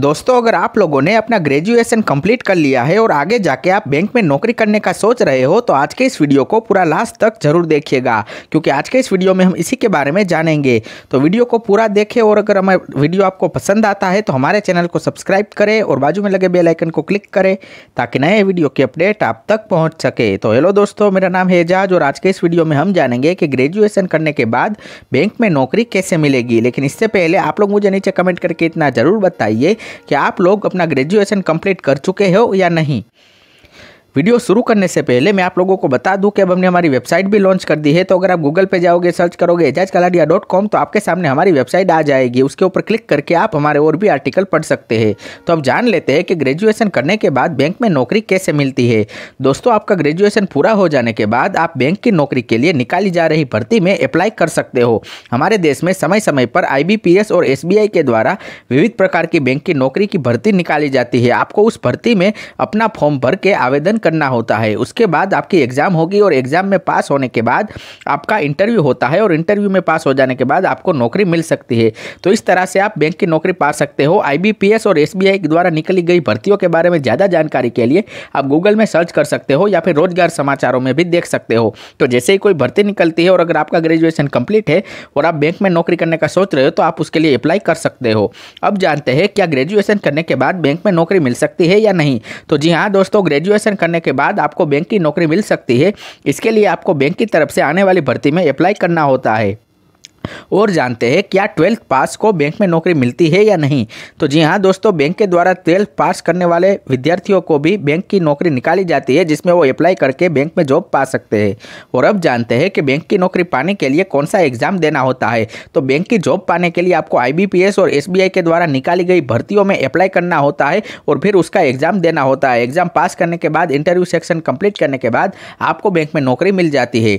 दोस्तों अगर आप लोगों ने अपना ग्रेजुएशन कंप्लीट कर लिया है और आगे जाके आप बैंक में नौकरी करने का सोच रहे हो तो आज के इस वीडियो को पूरा लास्ट तक जरूर देखिएगा क्योंकि आज के इस वीडियो में हम इसी के बारे में जानेंगे तो वीडियो को पूरा देखें और अगर हमें वीडियो आपको पसंद आता है तो हमारे चैनल को सब्सक्राइब करें और बाजू में लगे बेलाइकन को क्लिक करें ताकि नए वीडियो की अपडेट आप तक पहुँच सके तो हेलो दोस्तों मेरा नाम है एजाज और आज के इस वीडियो में हम जानेंगे कि ग्रेजुएसन करने के बाद बैंक में नौकरी कैसे मिलेगी लेकिन इससे पहले आप लोग मुझे नीचे कमेंट करके इतना ज़रूर बताइए कि आप लोग अपना ग्रेजुएशन कंप्लीट कर चुके हो या नहीं वीडियो शुरू करने से पहले मैं आप लोगों को बता दूं कि अब हमने हमारी वेबसाइट भी लॉन्च कर दी है तो अगर आप गूगल पे जाओगे सर्च करोगे एजाज कलाडिया डॉट कॉम तो आपके सामने हमारी वेबसाइट आ जाएगी उसके ऊपर क्लिक करके आप हमारे और भी आर्टिकल पढ़ सकते हैं तो अब जान लेते हैं कि ग्रेजुएशन करने के बाद बैंक में नौकरी कैसे मिलती है दोस्तों आपका ग्रेजुएशन पूरा हो जाने के बाद आप बैंक की नौकरी के लिए निकाली जा रही भर्ती में अप्लाई कर सकते हो हमारे देश में समय समय पर आई और एस के द्वारा विविध प्रकार की बैंक की नौकरी की भर्ती निकाली जाती है आपको उस भर्ती में अपना फॉर्म भर के आवेदन करना होता है उसके बाद आपकी एग्ज़ाम होगी और एग्ज़ाम में पास होने के बाद आपका इंटरव्यू होता है और इंटरव्यू में पास हो जाने के बाद आपको नौकरी मिल सकती है तो इस तरह से आप बैंक की नौकरी पा सकते हो आई और एस के द्वारा निकली गई भर्तियों के बारे में ज़्यादा जानकारी के लिए आप गूगल में सर्च कर सकते हो या फिर रोजगार समाचारों में भी देख सकते हो तो जैसे ही कोई भर्ती निकलती है और अगर आपका ग्रेजुएशन कंप्लीट है और आप बैंक में नौकरी करने का सोच रहे हो तो आप उसके लिए अप्लाई कर सकते हो अब जानते हैं क्या ग्रेजुएशन करने के बाद बैंक में नौकरी मिल सकती है या नहीं तो जी हाँ दोस्तों ग्रेजुएशन करने करने के बाद आपको बैंक की नौकरी मिल सकती है इसके लिए आपको बैंक की तरफ से आने वाली भर्ती में अप्लाई करना होता है और जानते हैं क्या ट्वेल्थ पास को बैंक में नौकरी मिलती है या नहीं तो जी हाँ दोस्तों बैंक के द्वारा ट्वेल्थ पास करने वाले विद्यार्थियों को भी बैंक की नौकरी निकाली जाती है जिसमें वो अप्लाई करके बैंक में जॉब पा सकते हैं और अब जानते हैं कि बैंक की नौकरी पाने के लिए कौन सा एग्जाम देना होता है तो बैंक की जॉब पाने के लिए आपको आई और एस के द्वारा निकाली गई भर्तियों में अप्लाई करना होता है और फिर उसका एग्जाम देना होता है एग्जाम पास करने के बाद इंटरव्यू सेक्शन कंप्लीट करने के बाद आपको बैंक में नौकरी मिल जाती है